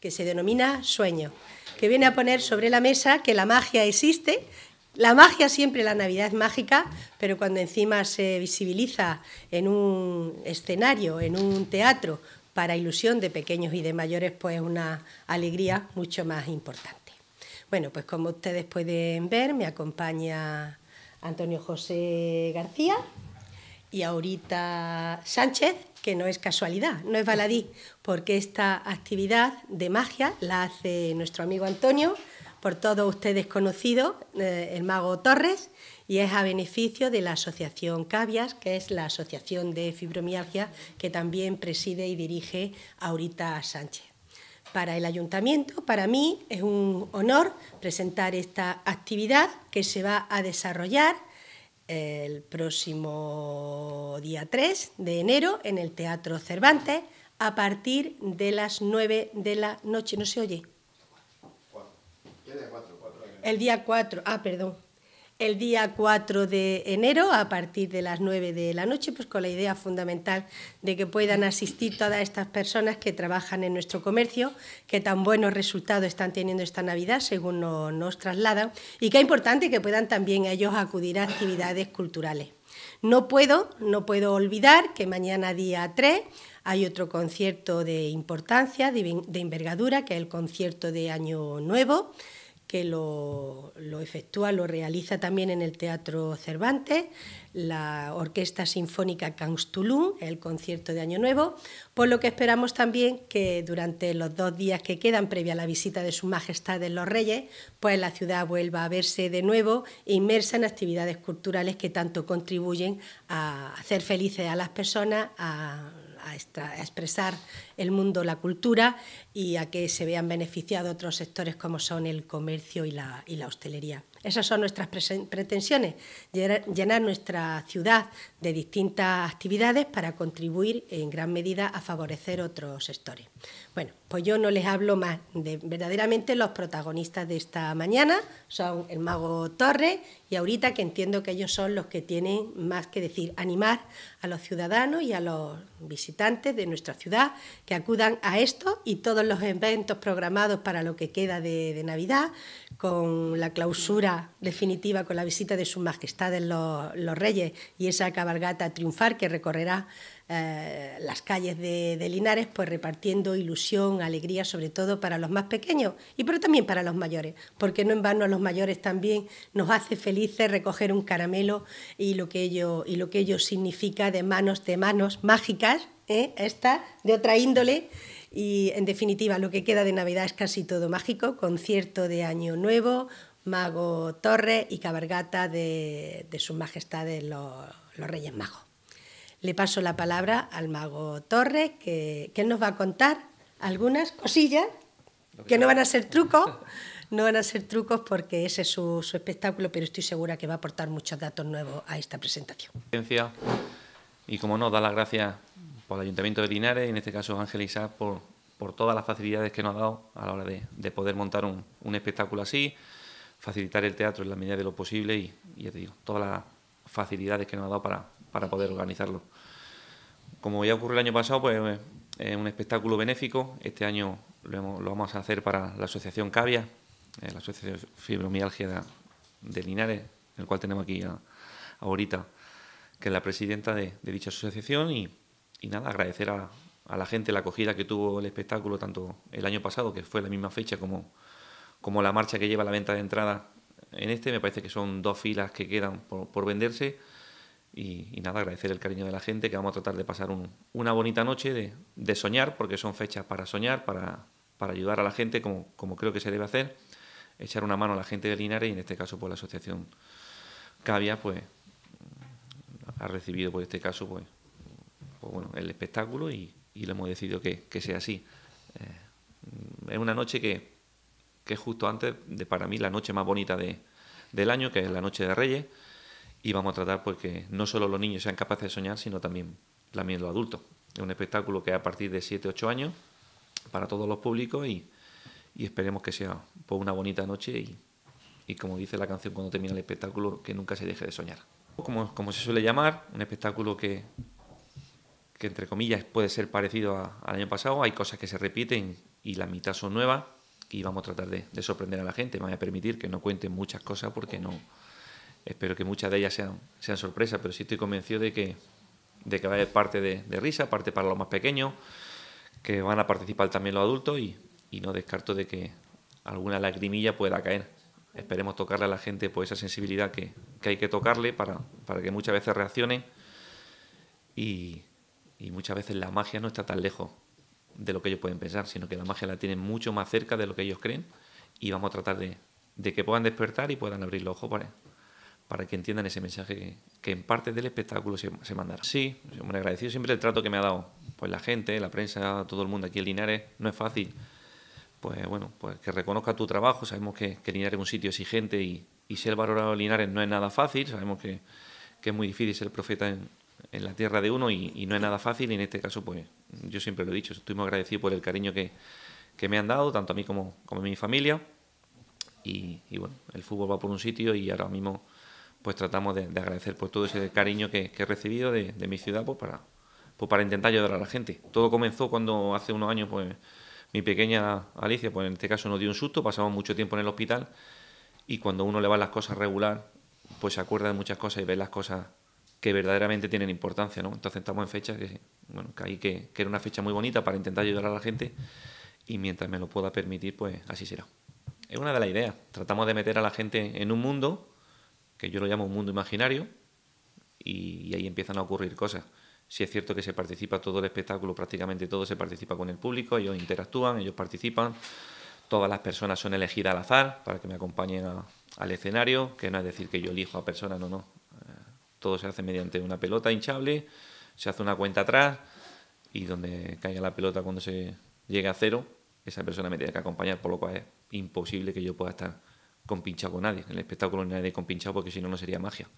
que se denomina Sueño, que viene a poner sobre la mesa que la magia existe, la magia siempre, la Navidad es mágica, pero cuando encima se visibiliza en un escenario, en un teatro, para ilusión de pequeños y de mayores, pues una alegría mucho más importante. Bueno, pues como ustedes pueden ver, me acompaña Antonio José García, y ahorita Sánchez, que no es casualidad, no es baladí, porque esta actividad de magia la hace nuestro amigo Antonio, por todos ustedes conocido, eh, el mago Torres, y es a beneficio de la Asociación Cavias, que es la Asociación de Fibromialgia, que también preside y dirige ahorita Sánchez. Para el ayuntamiento, para mí, es un honor presentar esta actividad que se va a desarrollar el próximo día 3 de enero en el Teatro Cervantes a partir de las 9 de la noche. ¿No se oye? El día 4. Ah, perdón el día 4 de enero a partir de las 9 de la noche, pues con la idea fundamental de que puedan asistir todas estas personas que trabajan en nuestro comercio, que tan buenos resultados están teniendo esta Navidad, según nos, trasladan, y que es importante que puedan también ellos acudir a actividades culturales. No puedo, no puedo olvidar que mañana día 3 hay otro concierto de importancia, de, de envergadura, que es el concierto de Año Nuevo que lo, lo, efectúa, lo realiza también en el Teatro Cervantes, la Orquesta Sinfónica Canstulum, el concierto de Año Nuevo, por lo que esperamos también que durante los dos días que quedan previa a la visita de Su Majestad de los Reyes, pues la ciudad vuelva a verse de nuevo inmersa en actividades culturales que tanto contribuyen a hacer felices a las personas, a a, expresar el mundo, la cultura y a que se vean beneficiados otros sectores como son el comercio y la, hostelería. Esas son nuestras pretensiones, llenar nuestra ciudad de distintas actividades para contribuir en gran medida a favorecer otros sectores. Bueno, pues yo no les hablo más de verdaderamente los protagonistas de esta mañana, son el mago Torres y ahorita que entiendo que ellos son los que tienen más que decir, animar a los ciudadanos y a los visitantes de nuestra ciudad que acudan a esto y todos los eventos programados para lo que queda de, Navidad, con la clausura definitiva, con la visita de sus majestades los, reyes y esa cabalgata triunfar que recorrerá eh, las calles de, Linares, pues repartiendo ilusión, alegría, sobre todo para los más pequeños y pero también para los mayores, porque no en vano a los mayores también nos hace felices recoger un caramelo y lo que ello, y lo que ello significa de manos de manos mágicas ¿eh? esta de otra índole. Y en definitiva, lo que queda de Navidad es casi todo mágico, concierto de Año Nuevo, Mago Torres y cabargata de, sus majestades los, Reyes Magos. Le paso la palabra al Mago Torres, que, él nos va a contar algunas cosillas que no van a ser trucos, no van a ser trucos porque ese es su, su espectáculo, pero estoy segura que va a aportar muchos datos nuevos a esta presentación. Y como no, da las gracias por el Ayuntamiento de Linares, en este caso Ángel Isaac, por, por todas las facilidades que nos ha dado a la hora de, poder montar un, espectáculo así, facilitar el teatro en la medida de lo posible y, ya te digo, todas las facilidades que nos ha dado para, para poder organizarlo. Como ya ocurrió el año pasado, pues eh, es un espectáculo benéfico. Este año lo, vamos a hacer para la Asociación Cavia, eh, la Asociación Fibromialgia de, Linares, el cual tenemos aquí ahorita, que es la presidenta de, de dicha asociación y y nada, agradecer a, la gente la acogida que tuvo el espectáculo, tanto el año pasado, que fue la misma fecha, como, como la marcha que lleva la venta de entrada en este. Me parece que son dos filas que quedan por, venderse. Y, nada, agradecer el cariño de la gente, que vamos a tratar de pasar una bonita noche, de, soñar, porque son fechas para soñar, para, para ayudar a la gente, como, como, creo que se debe hacer, echar una mano a la gente de Linares y en este caso por pues, la asociación Cavia, pues ha recibido por pues, este caso pues pues, bueno, el espectáculo y, lo hemos decidido que, sea así. Eh, es una noche que, es justo antes de, para mí, la noche más bonita del año, que es la noche de Reyes, y vamos a tratar pues que no solo los niños sean capaces de soñar, sino también, también los adultos. Es un espectáculo que a partir de 7, 8 años, para todos los públicos y, esperemos que sea pues, una bonita noche y, como dice la canción cuando termina el espectáculo, que nunca se deje de soñar. Como, como se suele llamar, un espectáculo que, que entre comillas puede ser parecido al año pasado. Hay cosas que se repiten y la mitad son nuevas y vamos a tratar de, sorprender a la gente. Me voy a permitir que no cuente muchas cosas porque no espero que muchas de ellas sean, sorpresas, pero sí estoy convencido de que, de que va a haber parte de, risa, parte para los más pequeños, que van a participar también los adultos y, no descarto de que alguna lagrimilla pueda caer. Esperemos tocarle a la gente por esa sensibilidad que, hay que tocarle para, para que muchas veces reaccionen y, y muchas veces la magia no está tan lejos de lo que ellos pueden pensar, sino que la magia la tienen mucho más cerca de lo que ellos creen y vamos a tratar de, que puedan despertar y puedan abrir los ojos para, para que entiendan ese mensaje que, en parte del espectáculo se, se mandará. Sí, me agradecido siempre el trato que me ha dado pues la gente, la prensa, todo el mundo aquí en Linares, no es fácil. Pues bueno, pues que reconozca tu trabajo, sabemos que, que Linares es un sitio exigente y, y ser valorado en Linares no es nada fácil, sabemos que, que es muy difícil ser profeta en, en la tierra de uno y, no es nada fácil y en este caso pues yo siempre lo he dicho, estoy muy agradecido por el cariño que, que me han dado, tanto a mí como, como a mi familia y, bueno, el fútbol va por un sitio y ahora mismo pues tratamos de, agradecer por todo ese cariño que, he recibido de, mi ciudad pues para, pues para intentar ayudar a la gente. Todo comenzó cuando hace unos años pues mi pequeña Alicia pues en este caso nos dio un susto, pasamos mucho tiempo en el hospital y cuando uno le va las cosas regular pues se acuerda de muchas cosas y ve las cosas que verdaderamente tienen importancia, ¿no? Entonces estamos en fecha que, bueno, que, era una fecha muy bonita para intentar ayudar a la gente y mientras me lo pueda permitir, pues así será. Es una de las ideas. Tratamos de meter a la gente en un mundo, que yo lo llamo un mundo imaginario, y, ahí empiezan a ocurrir cosas. Si es cierto que se participa todo el espectáculo, prácticamente todo se participa con el público, ellos interactúan, ellos participan, todas las personas son elegidas al azar para que me acompañen al escenario, que no es decir que yo elijo a personas, no, no, todo se hace mediante una pelota hinchable, se hace una cuenta atrás y donde caiga la pelota cuando se llegue a cero, esa persona me tiene que acompañar, por lo cual es imposible que yo pueda estar compinchado con nadie. En el espectáculo no hay nadie compinchado porque si no, no sería magia,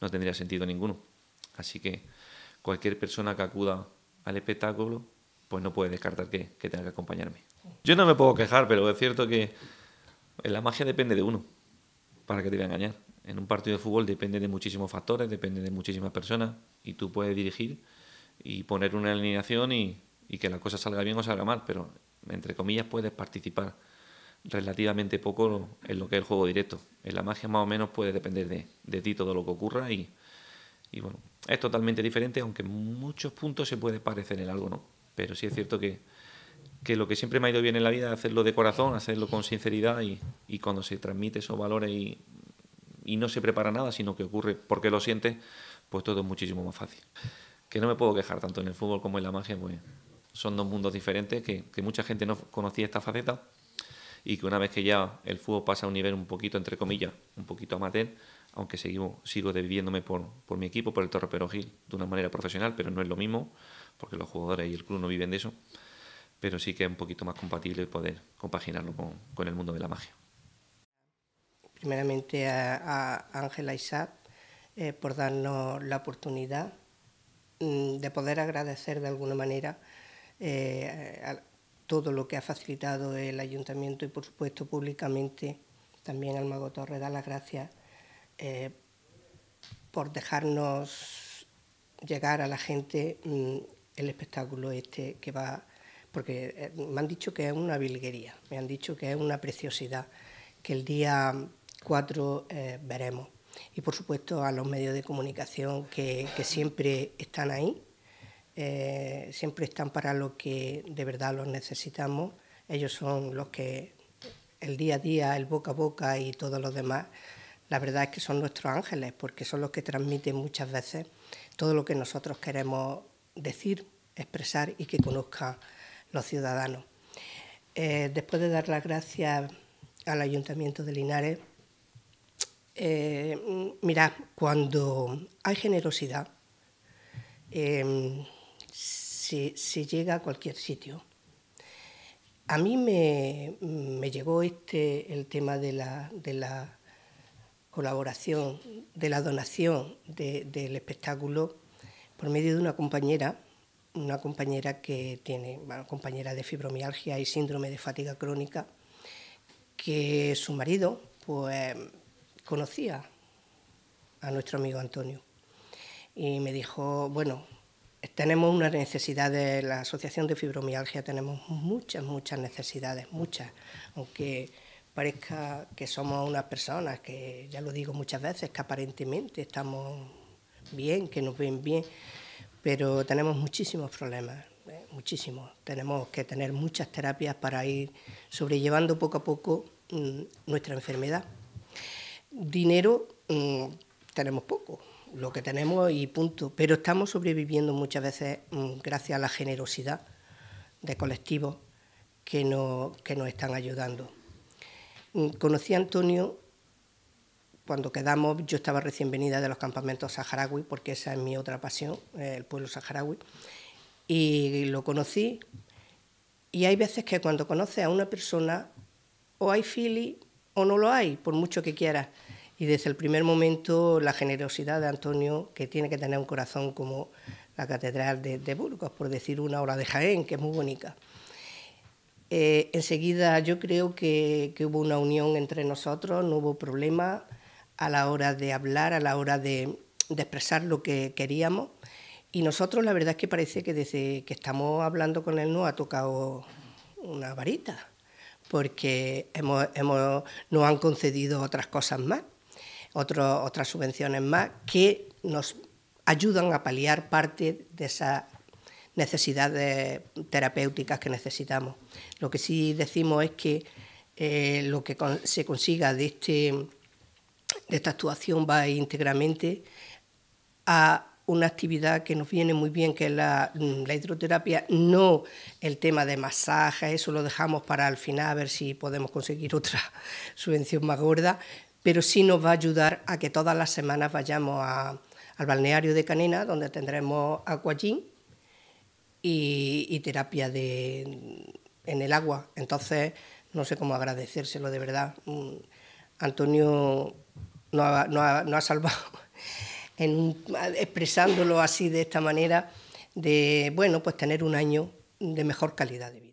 no tendría sentido ninguno. Así que cualquier persona que acuda al espectáculo, pues no puede descartar que, tenga que acompañarme. Yo no me puedo quejar, pero es cierto que la magia depende de uno, para que te vaya a engañar en un partido de fútbol depende de muchísimos factores, depende de muchísimas personas y tú puedes dirigir y poner una alineación y, y que la cosa salga bien o salga mal, pero entre comillas puedes participar relativamente poco en lo que es el juego directo. En la magia más o menos puede depender de, ti todo lo que ocurra y, y, bueno, es totalmente diferente, aunque en muchos puntos se puede parecer en algo, ¿no? Pero sí es cierto que, que lo que siempre me ha ido bien en la vida es hacerlo de corazón, hacerlo con sinceridad y, y cuando se transmite esos valores y y no se prepara nada, sino que ocurre porque lo sientes, pues todo es muchísimo más fácil. Que no me puedo quejar tanto en el fútbol como en la magia, pues son dos mundos diferentes que, mucha gente no conocía esta faceta y que una vez que ya el fútbol pasa a un nivel un poquito, entre comillas, un poquito amateur, aunque sigo dividiéndome por, mi equipo, por el Torre Perogil, de una manera profesional, pero no es lo mismo, porque los jugadores y el club no viven de eso, pero sí que es un poquito más compatible poder compaginarlo con el mundo de la magia primeramente a Ángela Isaac eh, por darnos la oportunidad mm, de poder agradecer de alguna manera eh, todo lo que ha facilitado el ayuntamiento y por supuesto públicamente también al Mago Torre dar las gracias eh, por dejarnos llegar a la gente mm, el espectáculo este que va, porque me han dicho que es una vilguería, me han dicho que es una preciosidad, que el día cuatro eh, veremos. Y por supuesto a los medios de comunicación que, siempre están ahí, eh, siempre están para lo que de verdad los necesitamos. Ellos son los que el día a día, el boca a boca y todos los demás, la verdad es que son nuestros ángeles, porque son los que transmiten muchas veces todo lo que nosotros queremos decir, expresar y que conozcan los ciudadanos. Eh, después de dar las gracias al Ayuntamiento de Linares, eh, mira, cuando hay generosidad, em, se, llega a cualquier sitio. A mí me, llegó este, el tema de la, colaboración, de la donación del espectáculo por medio de una compañera, una compañera que tiene, compañera de fibromialgia y síndrome de fatiga crónica, que su marido, pues conocía a nuestro amigo Antonio. Y me dijo, bueno, tenemos una necesidad de la Asociación de Fibromialgia, tenemos muchas, muchas necesidades, muchas, aunque parezca que somos unas personas que, ya lo digo muchas veces, que aparentemente estamos bien, que nos ven bien, pero tenemos muchísimos problemas, ¿eh? muchísimos. Tenemos que tener muchas terapias para ir sobrellevando poco a poco mm, nuestra enfermedad dinero mm, tenemos poco, lo que tenemos y punto. Pero estamos sobreviviendo muchas veces mm, gracias a la generosidad de colectivos que, no, que nos están ayudando. Mm, conocí a Antonio cuando quedamos, yo estaba recién venida de los campamentos saharaui, porque esa es mi otra pasión, eh, el pueblo saharaui, y lo conocí. Y hay veces que cuando conoces a una persona, o hay fili o no lo hay, por mucho que quieras. Y desde el primer momento la generosidad de Antonio, que tiene que tener un corazón como la Catedral de, Burgos, por decir una, obra de Jaén, que es muy bonita. Eh, enseguida yo creo que, hubo una unión entre nosotros, no hubo problema a la hora de hablar, a la hora de expresar lo que queríamos. Y nosotros la verdad es que parece que desde que estamos hablando con él no ha tocado una varita porque hemos, nos han concedido otras cosas más, otras subvenciones más, que nos ayudan a paliar parte de esas necesidades terapéuticas que necesitamos. Lo que sí decimos es que eh, lo que se consiga de, este, de esta actuación va íntegramente a una actividad que nos viene muy bien, que es la, mm, hidroterapia, no el tema de masajes, eso lo dejamos para al final, a ver si podemos conseguir otra subvención más gorda, pero sí nos va a ayudar a que todas las semanas vayamos al balneario de Canina... donde tendremos aquagym y, y terapia de, en el agua. Entonces, no sé cómo agradecérselo de verdad. Mm, Antonio no no ha, no ha salvado expresándolo así de esta manera, de, bueno, pues tener un año de mejor calidad de vida.